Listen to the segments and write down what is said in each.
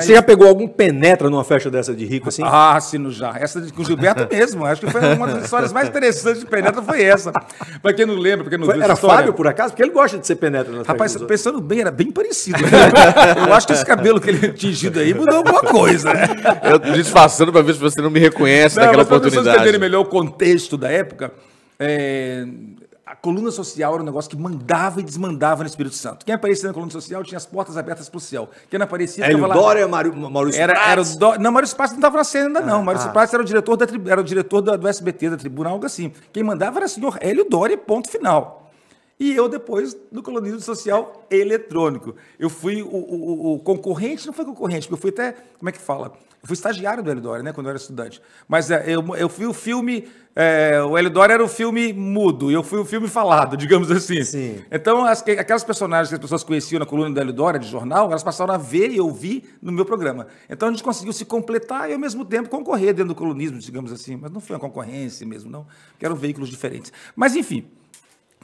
Você já pegou algum penetra numa festa dessa de rico assim? Ah, sino já. Essa com o Gilberto mesmo. Acho que foi uma das histórias mais interessantes de penetra foi essa. Pra quem não lembra, pra quem não foi, viu Era Fábio, por acaso? Porque ele gosta de ser penetra Rapaz, pensando bem, era bem parecido. Né? Eu acho que esse cabelo que ele tingido aí mudou alguma coisa, né? Eu disfarçando pra ver se você não me reconhece não, naquela mas oportunidade. Pra vocês entenderem melhor o contexto da época, é, coluna social era um negócio que mandava e desmandava no Espírito Santo. Quem aparecia na coluna social tinha as portas abertas para o céu. Quem não aparecia... Hélio lá... Dória, Maru... Maurício era, era o Dó... Não, Maurício Prats não estava na cena ainda, não. Ah, Maurício ah. era o diretor, da, tri... era o diretor da, do SBT, da tribuna, algo assim. Quem mandava era o senhor Hélio Dória, ponto final e eu depois no colonismo social eletrônico. Eu fui o, o, o, concorrente, não foi concorrente, porque eu fui até, como é que fala? Eu fui estagiário do Eldora, né, quando eu era estudante. Mas é, eu, eu fui o filme, é, o Eldora era o filme mudo, e eu fui o filme falado, digamos assim. Sim. Então, as, aquelas personagens que as pessoas conheciam na coluna do Eldora, de jornal, elas passaram a ver e ouvir no meu programa. Então, a gente conseguiu se completar e, ao mesmo tempo, concorrer dentro do colonismo digamos assim. Mas não foi uma concorrência mesmo, não, porque eram veículos diferentes. Mas, enfim...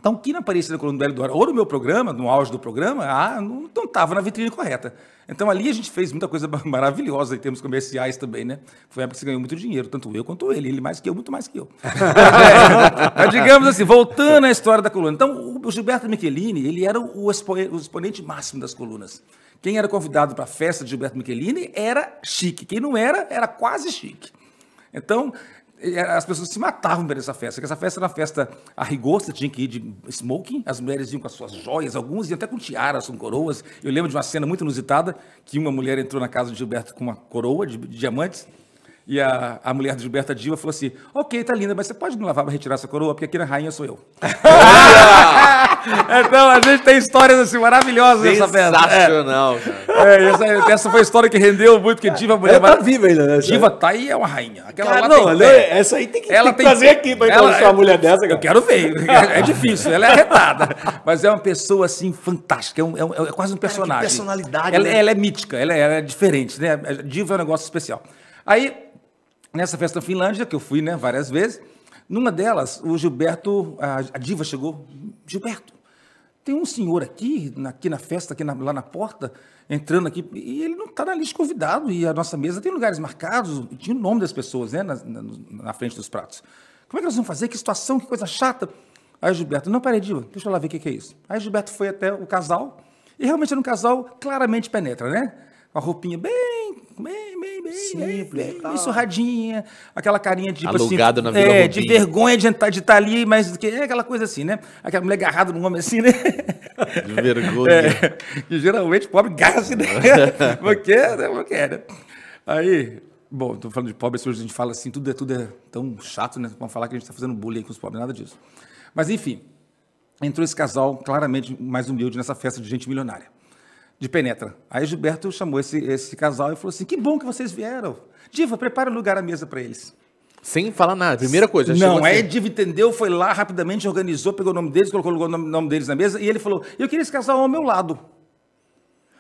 Então, que na aparência da coluna do Hélio Dora, ou no meu programa, no auge do programa, ah, não estava na vitrine correta. Então, ali a gente fez muita coisa maravilhosa em termos comerciais também, né? Foi uma época que você ganhou muito dinheiro, tanto eu quanto ele. Ele mais que eu, muito mais que eu. é, mas, digamos assim, voltando à história da coluna. Então, o Gilberto Michelini, ele era o, expo o exponente máximo das colunas. Quem era convidado para a festa de Gilberto Michelini era chique. Quem não era, era quase chique. Então, eh, as pessoas se matavam durante essa festa, porque essa festa era uma festa a rigor, você tinha que ir de smoking, as mulheres iam com as suas joias, algumas iam até com tiaras, com coroas. Eu lembro de uma cena muito inusitada, que uma mulher entrou na casa de Gilberto com uma coroa de, de diamantes, e a, a mulher de Gilberto Diva falou assim, ok, tá linda, mas você pode me lavar para retirar essa coroa, porque aqui na rainha sou eu. então, a gente tem histórias assim maravilhosas nessa peça. Sensacional, é. cara. É, essa, essa, foi a história que rendeu muito, que Diva Mulher. Ela tá viva ainda, né? Diva tá aí, é uma rainha. Aquela cara, não, tem... É, essa aí tem que, ela tem que trazer aqui pra ela, uma mulher dessa, cara. Eu quero ver. É, é, difícil, ela é arretada. Mas é uma pessoa assim fantástica, é, um, é, um, é quase um personagem. Cara, personalidade. Ela, né? ela, é mítica, ela é, ela é diferente, né? Diva é um negócio especial. Aí, nessa festa na Finlândia, que eu fui né, várias vezes, numa delas, o Gilberto, a, a diva chegou, Gilberto, tem um senhor aqui, aqui na festa, aqui na, lá na porta, entrando aqui, e ele não está na lista de convidado, e a nossa mesa tem lugares marcados, tinha o nome das pessoas né, na, na, na frente dos pratos. Como é que nós vamos fazer? Que situação, que coisa chata. Aí o Gilberto, não, peraí, Diva, deixa eu lá ver o que, que é isso. Aí o Gilberto foi até o casal, e realmente era um casal claramente penetra, né? Uma roupinha bem bem, bem, bem, Simples, bem, bem surradinha, aquela carinha tipo assim, é, de, tipo Alugado assim, na Vila é, de vergonha de estar de tá ali, mas que é aquela coisa assim, né? Aquela mulher agarrada no homem assim, né? De vergonha. É, que geralmente pobre gasta, assim, né? porque, é, né? Porque, é, né? Aí, bom, tô falando de pobre, hoje a gente fala assim, tudo é, tudo é tão chato, né? Vamos falar que a gente está fazendo bullying com os pobres, nada disso. Mas enfim, entrou esse casal claramente mais humilde nessa festa de gente milionária de penetra. Aí Gilberto chamou esse, esse casal e falou assim: que bom que vocês vieram. Diva, prepara o lugar à mesa para eles. Sem falar nada, primeira coisa. Não, assim. aí a Diva entendeu, foi lá rapidamente, organizou, pegou o nome deles, colocou o nome, nome deles na mesa e ele falou: eu queria esse casal ao meu lado.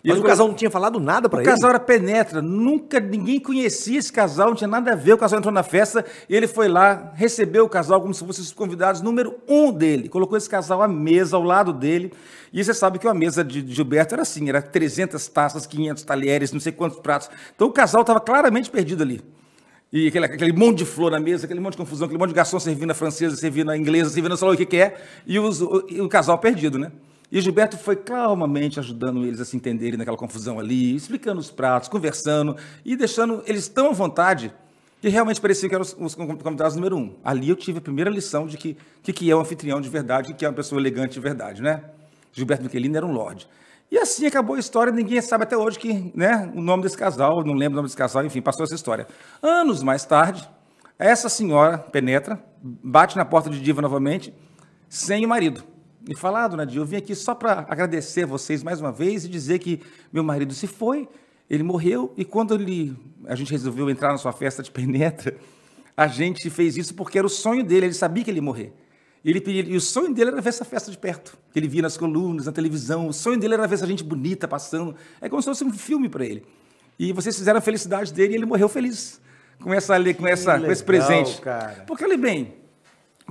Mas o casal não tinha falado nada para ele? O casal era penetra, nunca, ninguém conhecia esse casal, não tinha nada a ver, o casal entrou na festa, ele foi lá, recebeu o casal como se fossem os convidados número um dele, colocou esse casal à mesa, ao lado dele, e você sabe que a mesa de Gilberto era assim, era 300 taças, 500 talheres, não sei quantos pratos, então o casal estava claramente perdido ali. E aquele, aquele, monte de flor na mesa, aquele monte de confusão, aquele monte de garçom servindo a francesa, servindo a inglesa, servindo a sei lá o que, que é, e, os, o, e o casal perdido, né? E Gilberto foi calmamente ajudando eles a se entenderem naquela confusão ali, explicando os pratos, conversando e deixando eles tão à vontade que realmente parecia que eram os, convidados número um. Ali eu tive a primeira lição de que que, que é um anfitrião de verdade, que é uma pessoa elegante de verdade, né? Gilberto Michelino era um lorde. E assim acabou a história, ninguém sabe até hoje que, né, o nome desse casal, não lembro o nome desse casal, enfim, passou essa história. Anos mais tarde, essa senhora penetra, bate na porta de diva novamente, sem o marido e falar, ah, né, dona Dia, eu vim aqui só para agradecer a vocês mais uma vez e dizer que meu marido se foi, ele morreu, e quando ele, a gente resolveu entrar na sua festa de penetra, a gente fez isso porque era o sonho dele, ele sabia que ele ia morrer. Ele e o sonho dele era ver essa festa de perto, que ele via nas colunas, na televisão. O sonho dele era ver essa gente bonita passando. É como se fosse um filme para ele. E vocês fizeram a felicidade dele e ele morreu feliz com essa, com essa legal, com esse presente. Cara. Porque ele bem,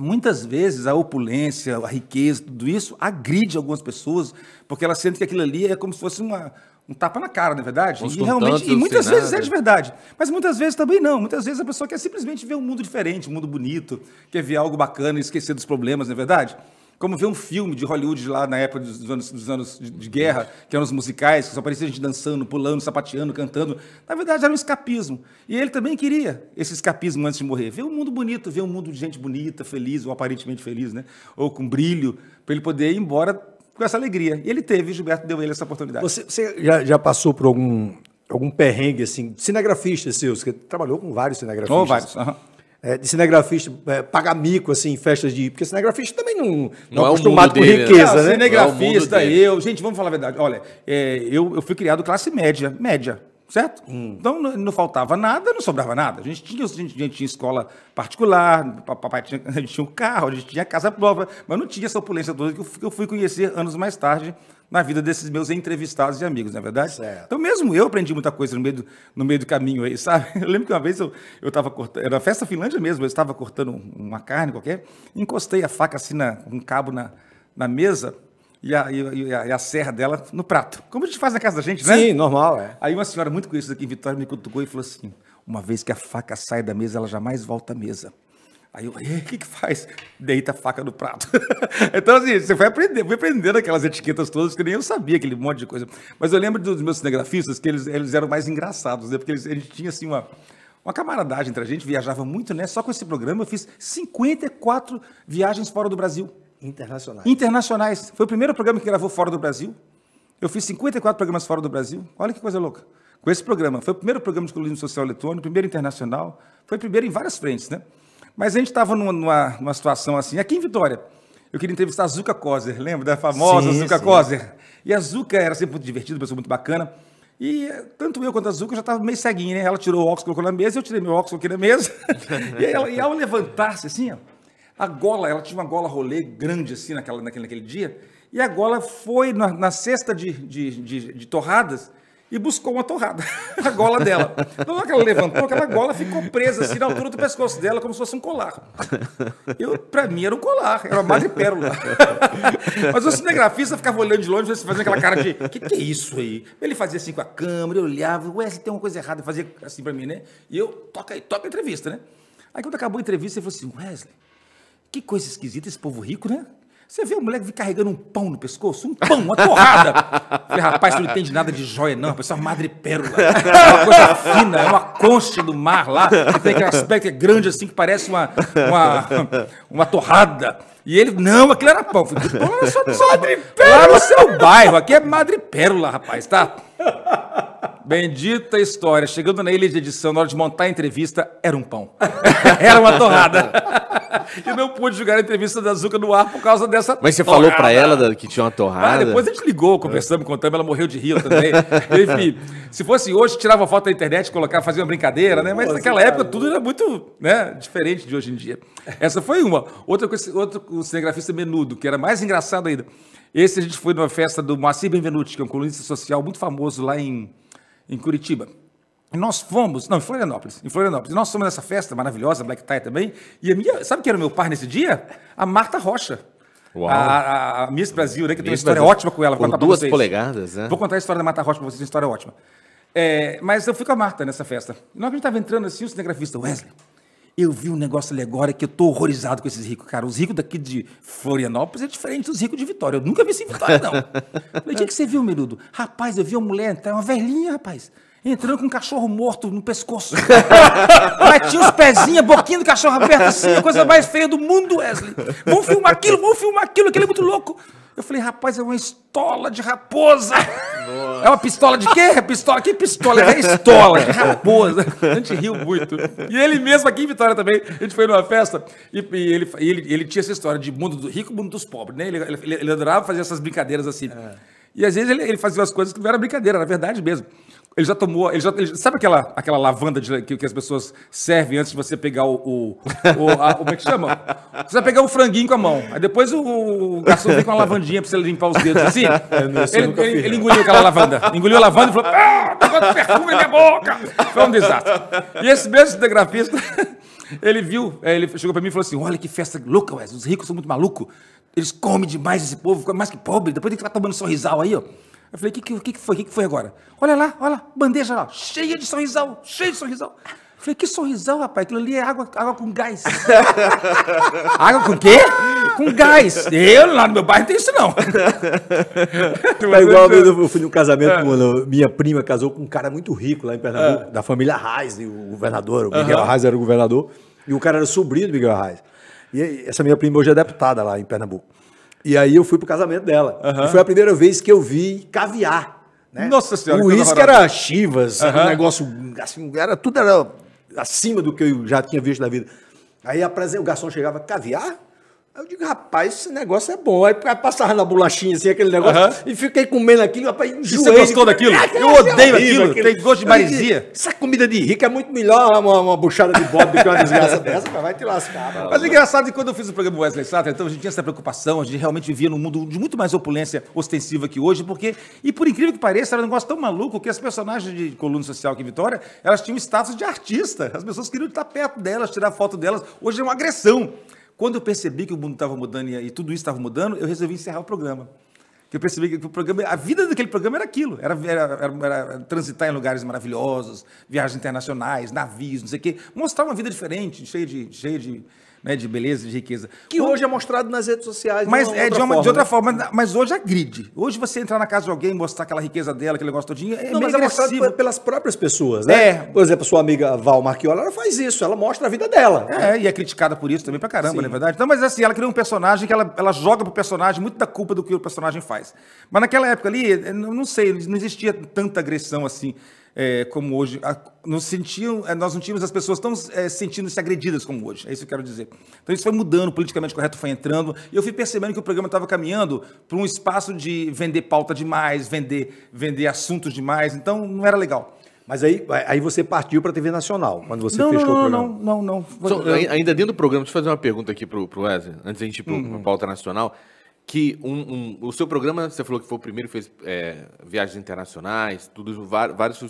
muitas vezes a opulência, a riqueza, tudo isso agride algumas pessoas, porque elas sentem que aquilo ali é como se fosse uma, um tapa na cara, na é verdade? e realmente, e muitas vezes é de verdade. Mas muitas vezes também não. Muitas vezes a pessoa quer simplesmente ver um mundo diferente, um mundo bonito, quer ver algo bacana e esquecer dos problemas, não é verdade? como ver um filme de Hollywood lá na época dos anos, dos anos de guerra, que eram os musicais, que só parecia gente dançando, pulando, sapateando, cantando. Na verdade, era um escapismo. E ele também queria esse escapismo antes de morrer. Ver um mundo bonito, ver um mundo de gente bonita, feliz, ou aparentemente feliz, né? ou com brilho, para ele poder ir embora com essa alegria. E ele teve, e Gilberto deu ele essa oportunidade. Você, você já, já passou por algum algum perrengue, assim, cinegrafista seus, que trabalhou com vários cinegrafistas. Com oh, vários. Uhum é, de cinegrafista é, pagar mico assim, em festas de. Porque cinegrafista também não, não, não é, é acostumado com dele, né? riqueza, né? Cinegrafista, é eu. Gente, vamos falar a verdade. Olha, é, eu, eu fui criado classe média, média. Certo? Hum. Então não, não, faltava nada, não sobrava nada. A gente tinha, a gente, a gente tinha escola particular, papai tinha, a gente tinha um carro, a gente tinha casa própria, mas não tinha essa opulência toda que eu, que eu fui conhecer anos mais tarde na vida desses meus entrevistados e amigos, não é verdade? Certo. Então, mesmo eu aprendi muita coisa no meio, do, no meio do caminho aí, sabe? Eu lembro que uma vez eu estava cortando, era festa Finlândia mesmo, eu estava cortando uma carne qualquer, encostei a faca assim, na, um cabo na, na mesa, e a, e, a, e a, serra dela no prato. Como a gente faz na casa da gente, né? Sim, normal, é. Aí uma senhora muito conhecida aqui em Vitória me cutucou e falou assim: uma vez que a faca sai da mesa, ela jamais volta à mesa. Aí eu, o que que faz? Deita a faca no prato. então, assim, você vai aprender, fui aprendendo aquelas etiquetas todas que nem eu sabia, aquele monte de coisa. Mas eu lembro dos meus cinegrafistas que eles, eles eram mais engraçados, né? Porque eles, eles tinham, assim, uma, uma camaradagem entre a gente, viajava muito, né? Só com esse programa eu fiz 54 viagens fora do Brasil. Internacionais. Internacionais. Foi o primeiro programa que gravou fora do Brasil. Eu fiz 54 programas fora do Brasil. Olha que coisa louca. Com esse programa. Foi o primeiro programa de colunismo social eletrônico, primeiro internacional. Foi o primeiro em várias frentes, né? Mas a gente estava numa, numa, situação assim, aqui em Vitória, eu queria entrevistar a Zuka Kozer, lembra da famosa sim, Zuka sim. Kozer? E a Zuka era sempre muito divertida, uma pessoa muito bacana. E eh, tanto eu quanto a Zuka já estava meio ceguinha, né? Ela tirou o óculos, colocou na mesa, eu tirei meu óculos, coloquei na mesa. e, ela, e ao levantar-se assim, ó, a gola, ela tinha uma gola rolê grande assim naquela, naquele, naquele dia. E a gola foi na, na cesta de, de, de, de torradas e buscou uma torrada, a gola dela. Então, na é hora que ela levantou, aquela gola ficou presa assim na altura do pescoço dela, como se fosse um colar. Eu, pra mim era um colar, era uma de pérola. Mas o cinegrafista ficava olhando de longe, fazendo aquela cara de: o que, que é isso aí? Ele fazia assim com a câmera, eu olhava, ué, se tem uma coisa errada, fazia assim pra mim, né? E eu, toca aí, toca a entrevista, né? Aí quando acabou a entrevista, ele falou assim: Wesley, que coisa esquisita esse povo rico, né? Você vê o moleque vir carregando um pão no pescoço, um pão, uma torrada. Falei, rapaz, tu não entende nada de joia, não, rapaz, é uma madrepérola. É uma coisa fina, é uma concha do mar lá, que tem aquele aspecto é grande assim, que parece uma, uma, uma torrada. E ele, não, aquilo era pão. Falei, pão era só madrepérola. Lá no é seu bairro, aqui é madrepérola, rapaz, tá? Bendita história. Chegando na ilha de edição, na hora de montar a entrevista, era um pão. era uma torrada. e não pude jogar a entrevista da Zuca no ar por causa dessa. Mas você torrada. falou para ela que tinha uma torrada? Ah, depois a gente ligou, conversamos, contamos, ela morreu de rir também. Enfim, se fosse hoje, tirava foto da internet, colocava, fazia uma brincadeira, né? Mas Nossa, naquela época tá tudo era muito né, diferente de hoje em dia. Essa foi uma. Outra coisa, outro o cinegrafista menudo, que era mais engraçado ainda. Esse a gente foi numa festa do Moacir Benvenuti, que é um colunista social muito famoso lá em em Curitiba. E nós fomos, não, em Florianópolis, em Florianópolis. E nós fomos nessa festa maravilhosa, Black Tie também. E a minha, sabe quem era o meu par nesse dia? A Marta Rocha. Uau. A, a, Miss Brasil, né? Que tem uma história Brasil. ótima com ela. Vou duas polegadas, né? Vou contar a história da Marta Rocha pra vocês, uma história ótima. É, mas eu fui com a Marta nessa festa. E que a gente tava entrando assim, o cinegrafista Wesley, eu vi um negócio ali agora que eu tô horrorizado com esses ricos, cara. Os ricos daqui de Florianópolis é diferente dos ricos de Vitória. Eu nunca vi isso em Vitória, não. Falei, o que, que você viu, Menudo? Rapaz, eu vi uma mulher entrar, uma velhinha, rapaz. Entrando com um cachorro morto no pescoço. Batia os pezinhos, a boquinha do cachorro aberta assim, a coisa mais feia do mundo, Wesley. Vamos filmar aquilo, vamos filmar aquilo, aquele é muito louco. Eu falei, rapaz, é uma estola de raposa. Nossa. É uma pistola de quê? Pistola? Que pistola? É estola de raposa. A gente riu muito. E ele mesmo aqui em Vitória também, a gente foi numa festa e, e ele, ele, ele tinha essa história de mundo do rico e mundo dos pobres, né? Ele, ele, ele adorava fazer essas brincadeiras assim. É. E às vezes ele, ele, fazia umas coisas que não era brincadeira, era verdade mesmo. Ele já tomou. Ele já, ele, sabe aquela, aquela lavanda de, que, que, as pessoas servem antes de você pegar o. o, o a, como é que chama? Você vai pegar o franguinho com a mão. Aí depois o, o garçom vem com uma lavandinha pra você limpar os dedos assim. É, ele, ele, ele, engoliu aquela lavanda. Engoliu a lavanda e falou: Ah, tá de perfume na minha boca! Foi um desastre. E esse mesmo cinegrafista, ele viu, ele chegou pra mim e falou assim: Olha que festa louca, ué, Os ricos são muito malucos. Eles comem demais esse povo, mais que pobre. Depois tem que ficar tomando sorrisal aí, ó. Eu falei, o que, que, que, foi? O que, que foi agora? Olha lá, olha lá, bandeja lá, cheia de sorrisão, cheia de sorrisão. Eu falei, que sorrisão rapaz, aquilo ali é água, água com gás. água com quê? Com gás. Eu, lá no meu bairro, não tem isso não. tá igual, eu fui num é. casamento, é. mano, minha prima casou com um cara muito rico lá em Pernambuco, é. da família Reis, o governador, o Miguel uhum. Reis era o governador, e o cara era sobrinho do Miguel Reis. E essa minha prima hoje é deputada lá em Pernambuco. E aí eu fui pro casamento dela. Uhum. E foi a primeira vez que eu vi caviar. Né? Nossa senhora. O uísque era Chivas, uhum. era um negócio assim, era, tudo era acima do que eu já tinha visto na vida. Aí o garçom chegava, caviar? Aí eu digo, rapaz, esse negócio é bom. Aí passava na bolachinha, assim, aquele negócio, uhum. e fiquei comendo aquilo, rapaz, enjoei. E você gostou daquilo? É, eu odeio aquilo, aquilo. tem gosto de marisia. Essa comida de rico é muito melhor uma, uma buchada de bode do que uma desgraça dessa, vai te lascar. Mas é engraçado que quando eu fiz o programa Wesley Satter, então a gente tinha essa preocupação, a gente realmente vivia num mundo de muito mais opulência ostensiva que hoje, porque, e por incrível que pareça, era um negócio tão maluco que as personagens de coluna social que Vitória, elas tinham status de artista. As pessoas queriam estar perto delas, tirar foto delas. Hoje é uma agressão. Quando eu percebi que o mundo estava mudando e, tudo isso estava mudando, eu resolvi encerrar o programa. Porque eu percebi que o programa, a vida daquele programa era aquilo, era, era, era, era, transitar em lugares maravilhosos, viagens internacionais, navios, não sei o quê, mostrar uma vida diferente, cheia de, cheia de né, de beleza, de riqueza. Que hoje, hoje é mostrado nas redes sociais. Mas de é outra de, uma, forma. de outra né? forma. Mas, hoje agride. É hoje você entrar na casa de alguém, mostrar aquela riqueza dela, aquele negócio todinho, é não, meio mas agressivo. é mostrado pelas próprias pessoas, né? É. Por exemplo, sua amiga Val Marchiola, ela faz isso, ela mostra a vida dela. É, né? e é criticada por isso também pra caramba, na é verdade. Então, mas assim, ela cria um personagem que ela, ela joga pro personagem muito da culpa do que o personagem faz. Mas naquela época ali, eh, não sei, não existia tanta agressão assim é, como hoje. A, sentiam, é, nós não tínhamos as pessoas tão é, sentindo-se agredidas como hoje. É isso que eu quero dizer. Então isso foi mudando, politicamente correto foi entrando. E eu fui percebendo que o programa estava caminhando para um espaço de vender pauta demais, vender, vender assuntos demais. Então não era legal. Mas aí, aí você partiu para a TV Nacional, quando você não, fechou não, o programa. Não, não, não. não. Só, ainda dentro do programa, deixa eu fazer uma pergunta aqui para o Wesley, antes da gente ir para a uhum. pauta nacional que um, um, o seu programa, você falou que foi o primeiro, fez é, viagens internacionais, tudo, vários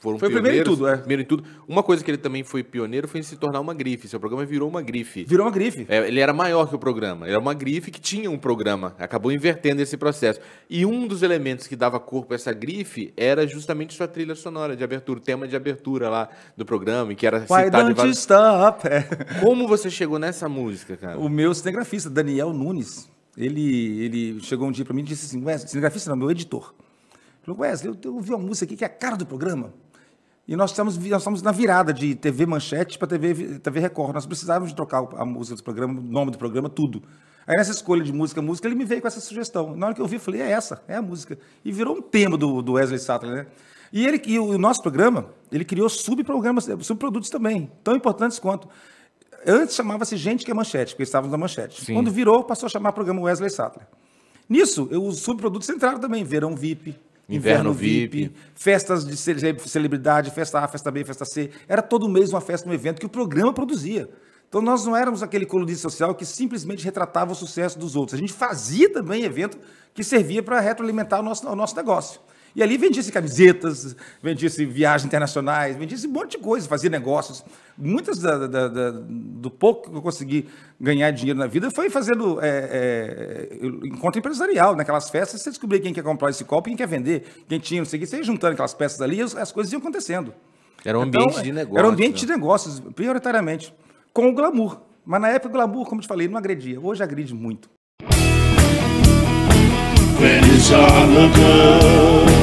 foram foi pioneiros. Foi primeiro em tudo, é. Primeiro em tudo. Uma coisa que ele também foi pioneiro foi em se tornar uma grife. Seu programa virou uma grife. Virou uma grife. É, ele era maior que o programa. era uma grife que tinha um programa. Acabou invertendo esse processo. E um dos elementos que dava corpo a essa grife era justamente sua trilha sonora de abertura, o tema de abertura lá do programa, que era Why citado don't vários... you stop? É. Como você chegou nessa música, cara? O meu cinegrafista, Daniel Nunes ele, ele chegou um dia para mim e disse assim, Wesley, cinegrafista não, meu editor. Ele falou, Wesley, eu, eu vi uma música aqui que é a cara do programa. E nós estamos, nós estamos na virada de TV Manchete para TV, TV Record. Nós precisávamos de trocar a música do programa, o nome do programa, tudo. Aí nessa escolha de música, música, ele me veio com essa sugestão. Na hora que eu vi, eu falei, é essa, é a música. E virou um tema do, do Wesley Sattler, né? E, ele, e o nosso programa, ele criou subprogramas, subprodutos também, tão importantes quanto. Antes chamava-se Gente que é Manchete, porque estávamos na Manchete. Sim. Quando virou, passou a chamar programa Wesley Sattler. Nisso, os subprodutos entraram também, verão VIP, Inverno, Inverno VIP, VIP, festas de celebridade, festa A, festa B, festa C. Era todo mês uma festa, um evento que o programa produzia. Então nós não éramos aquele colunista social que simplesmente retratava o sucesso dos outros. A gente fazia também evento que servia para retroalimentar o nosso, o nosso negócio. E ali vendia-se camisetas, vendia-se viagens internacionais, vendia-se um monte de coisa, fazia negócios. Muitas da, da, da, do pouco que eu consegui ganhar dinheiro na vida foi fazendo é, é, encontro empresarial. Naquelas festas, você descobria quem quer comprar esse copo, quem quer vender, quem tinha, não sei o que. Você ia juntando aquelas peças ali, as, as coisas iam acontecendo. Era um então, ambiente então, de negócios. Era um ambiente né? de negócios, prioritariamente, com o glamour. Mas na época o glamour, como eu te falei, não agredia. Hoje agride muito. When it's all